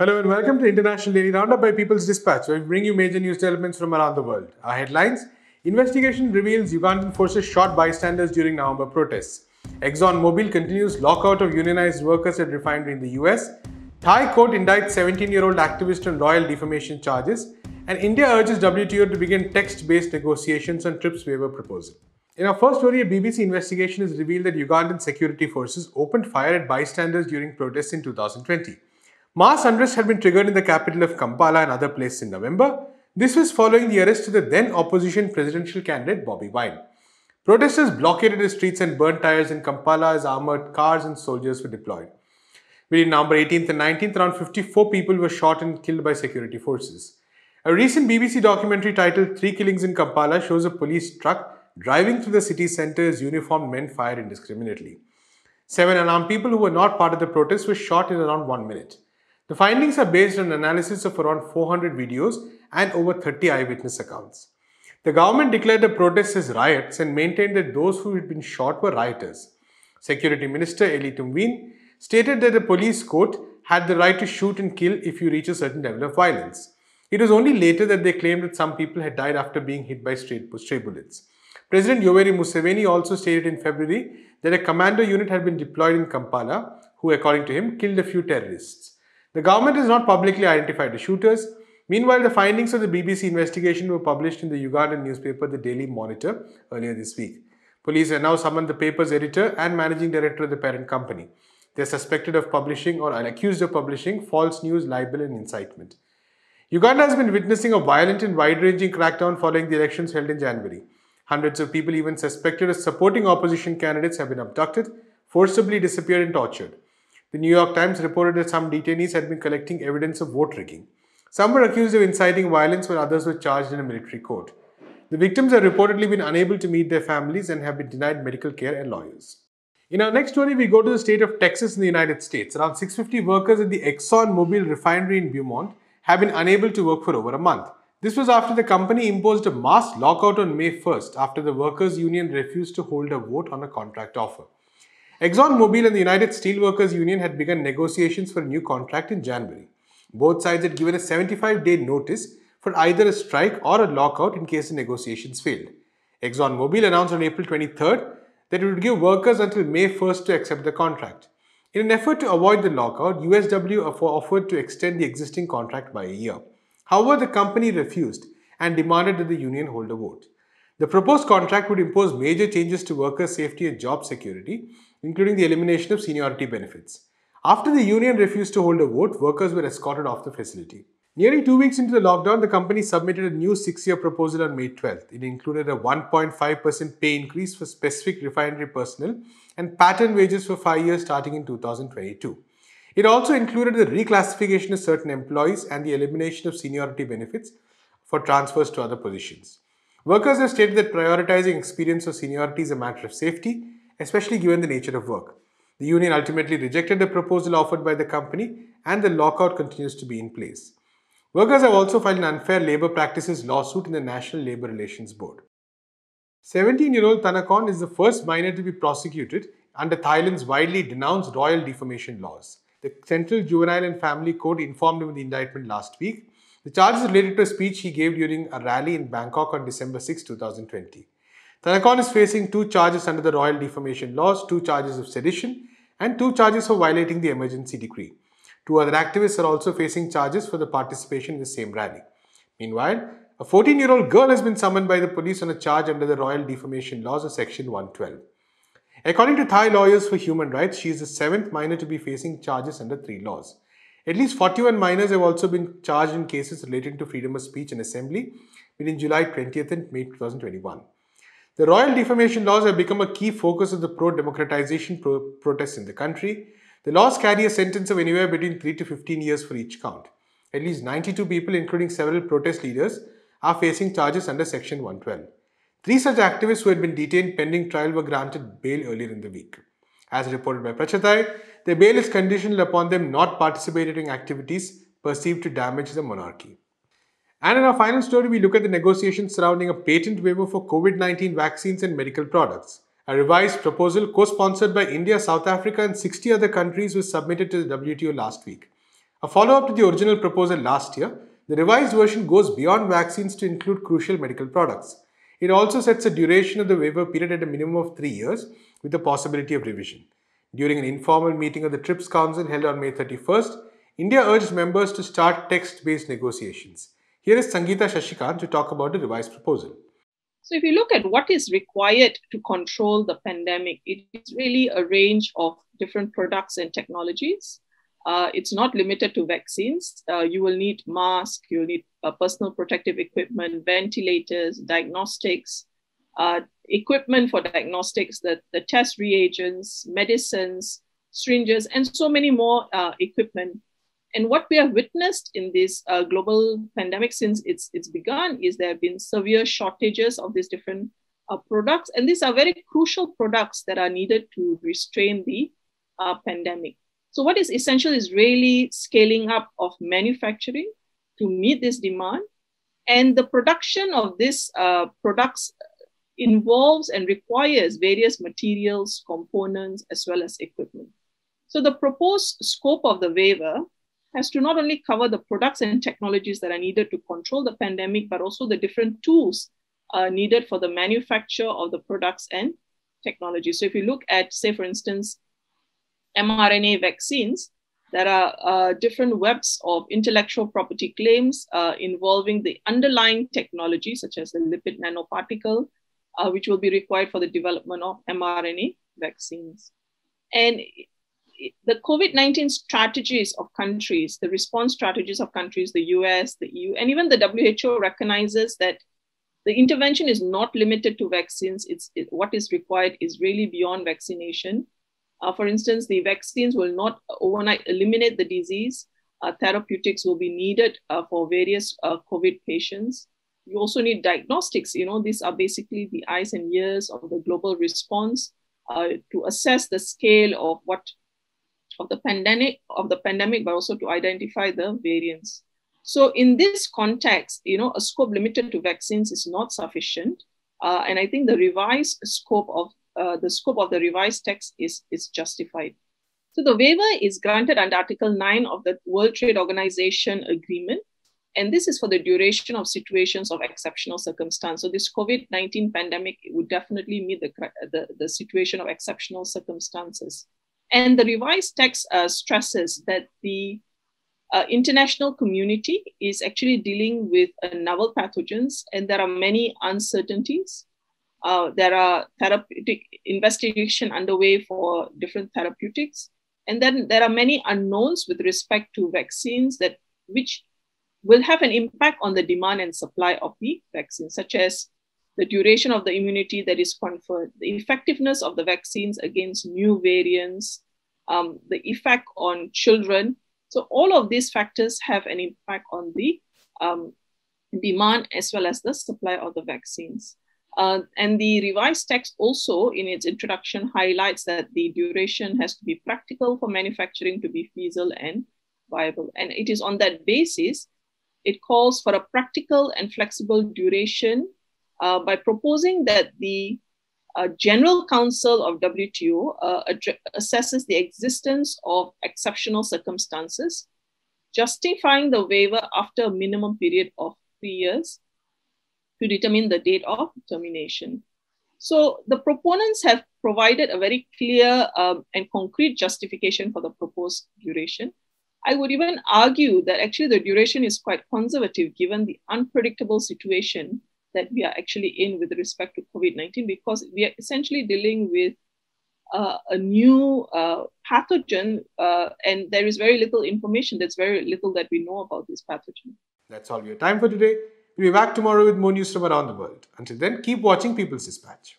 Hello and welcome to International Daily Roundup by People's Dispatch, where we bring you major news developments from around the world. Our headlines Investigation reveals Ugandan forces shot bystanders during November protests. ExxonMobil continues lockout of unionized workers at refinery in the US. Thai court indicts 17 year old activist on royal defamation charges. And India urges WTO to begin text based negotiations on TRIPS waiver proposal. In our first story, a BBC investigation has revealed that Ugandan security forces opened fire at bystanders during protests in 2020. Mass unrest had been triggered in the capital of Kampala and other places in November. This was following the arrest of the then opposition presidential candidate Bobby Wine. Protesters blockaded the streets and burned tires in Kampala as armored cars and soldiers were deployed. Between November 18th and 19th, around 54 people were shot and killed by security forces. A recent BBC documentary titled Three Killings in Kampala shows a police truck driving through the city centre as uniformed men fired indiscriminately. Seven unarmed people who were not part of the protest were shot in around one minute. The findings are based on analysis of around 400 videos and over 30 eyewitness accounts. The government declared the protests as riots and maintained that those who had been shot were rioters. Security Minister Eli Tumween stated that the police, court had the right to shoot and kill if you reach a certain level of violence. It was only later that they claimed that some people had died after being hit by stray bullets. President Yoweri Museveni also stated in February that a commando unit had been deployed in Kampala, who, according to him, killed a few terrorists. The government has not publicly identified the shooters. Meanwhile, the findings of the BBC investigation were published in the Ugandan newspaper The Daily Monitor earlier this week. Police have now summoned the paper's editor and managing director of the parent company. They are suspected of publishing or accused of publishing false news, libel and incitement. Uganda has been witnessing a violent and wide-ranging crackdown following the elections held in January. Hundreds of people even suspected of supporting opposition candidates have been abducted, forcibly disappeared and tortured. The New York Times reported that some detainees had been collecting evidence of vote rigging. Some were accused of inciting violence while others were charged in a military court. The victims have reportedly been unable to meet their families and have been denied medical care and lawyers. In our next story, we go to the state of Texas in the United States. Around 650 workers at the Exxon Mobil refinery in Beaumont have been unable to work for over a month. This was after the company imposed a mass lockout on May 1st after the workers' union refused to hold a vote on a contract offer. ExxonMobil and the United Steelworkers Union had begun negotiations for a new contract in January. Both sides had given a 75-day notice for either a strike or a lockout in case the negotiations failed. ExxonMobil announced on April 23rd that it would give workers until May 1st to accept the contract. In an effort to avoid the lockout, USW offered to extend the existing contract by a year. However, the company refused and demanded that the union hold a vote. The proposed contract would impose major changes to worker safety and job security, including the elimination of seniority benefits. After the union refused to hold a vote, workers were escorted off the facility. Nearly two weeks into the lockdown, the company submitted a new six-year proposal on May 12th. It included a 1.5% pay increase for specific refinery personnel and pattern wages for five years starting in 2022. It also included the reclassification of certain employees and the elimination of seniority benefits for transfers to other positions. Workers have stated that prioritizing experience or seniority is a matter of safety, especially given the nature of work. The union ultimately rejected the proposal offered by the company and the lockout continues to be in place. Workers have also filed an unfair labor practices lawsuit in the National Labor Relations Board. 17-year-old Tanakorn is the first minor to be prosecuted under Thailand's widely denounced royal defamation laws. The Central Juvenile and Family Court informed him of the indictment last week the charges related to a speech he gave during a rally in Bangkok on December 6, 2020. Thanakon is facing two charges under the royal defamation laws, two charges of sedition, and two charges for violating the emergency decree. Two other activists are also facing charges for the participation in the same rally. Meanwhile, a 14 year old girl has been summoned by the police on a charge under the Royal Defamation Laws of Section 112. According to Thai Lawyers for Human Rights, she is the seventh minor to be facing charges under three laws. At least 41 minors have also been charged in cases relating to freedom of speech and assembly between July 20th and May 2021. The royal defamation laws have become a key focus of the pro-democratization pro protests in the country. The laws carry a sentence of anywhere between 3 to 15 years for each count. At least 92 people, including several protest leaders, are facing charges under Section 112. Three such activists who had been detained pending trial were granted bail earlier in the week. As reported by Prachatai, the bail is conditional upon them not participating in activities perceived to damage the monarchy. And in our final story, we look at the negotiations surrounding a patent waiver for COVID-19 vaccines and medical products. A revised proposal co-sponsored by India, South Africa and 60 other countries was submitted to the WTO last week. A follow-up to the original proposal last year, the revised version goes beyond vaccines to include crucial medical products. It also sets a duration of the waiver period at a minimum of three years with the possibility of revision. During an informal meeting of the TRIPS Council held on May 31st, India urged members to start text-based negotiations. Here is Sangeeta Shashikant to talk about the revised proposal. So, if you look at what is required to control the pandemic, it is really a range of different products and technologies. Uh, it's not limited to vaccines. Uh, you will need masks, you'll need uh, personal protective equipment, ventilators, diagnostics, uh, equipment for diagnostics, the, the test reagents, medicines, syringes, and so many more uh, equipment. And what we have witnessed in this uh, global pandemic since it's, it's begun is there have been severe shortages of these different uh, products. And these are very crucial products that are needed to restrain the uh, pandemic. So what is essential is really scaling up of manufacturing to meet this demand and the production of these uh, products involves and requires various materials, components, as well as equipment. So the proposed scope of the waiver has to not only cover the products and technologies that are needed to control the pandemic, but also the different tools uh, needed for the manufacture of the products and technology. So if you look at, say, for instance, mRNA vaccines, there are uh, different webs of intellectual property claims uh, involving the underlying technology, such as the lipid nanoparticle, uh, which will be required for the development of mRNA vaccines. And the COVID 19 strategies of countries, the response strategies of countries, the US, the EU, and even the WHO recognizes that the intervention is not limited to vaccines. It's, it, what is required is really beyond vaccination. Uh, for instance, the vaccines will not overnight eliminate the disease. Uh, therapeutics will be needed uh, for various uh, COVID patients. You also need diagnostics. You know, these are basically the eyes and ears of the global response uh, to assess the scale of what of the pandemic of the pandemic, but also to identify the variants. So in this context, you know, a scope limited to vaccines is not sufficient. Uh, and I think the revised scope of uh, the scope of the revised text is, is justified. So the waiver is granted under Article 9 of the World Trade Organization Agreement and this is for the duration of situations of exceptional circumstance. So this COVID-19 pandemic would definitely meet the, the, the, situation of exceptional circumstances. And the revised text uh, stresses that the uh, international community is actually dealing with uh, novel pathogens and there are many uncertainties. Uh, there are therapeutic investigation underway for different therapeutics. And then there are many unknowns with respect to vaccines that which will have an impact on the demand and supply of the vaccine, such as the duration of the immunity that is conferred, the effectiveness of the vaccines against new variants, um, the effect on children. So, all of these factors have an impact on the um, demand as well as the supply of the vaccines. Uh, and the revised text also, in its introduction, highlights that the duration has to be practical for manufacturing to be feasible and viable. And it is on that basis it calls for a practical and flexible duration uh, by proposing that the uh, General Council of WTO uh, assesses the existence of exceptional circumstances, justifying the waiver after a minimum period of three years to determine the date of termination. So the proponents have provided a very clear um, and concrete justification for the proposed duration. I would even argue that actually the duration is quite conservative given the unpredictable situation that we are actually in with respect to COVID 19, because we are essentially dealing with uh, a new uh, pathogen, uh, and there is very little information. There's very little that we know about this pathogen. That's all we have time for today. We'll be back tomorrow with more news from around the world. Until then, keep watching People's Dispatch.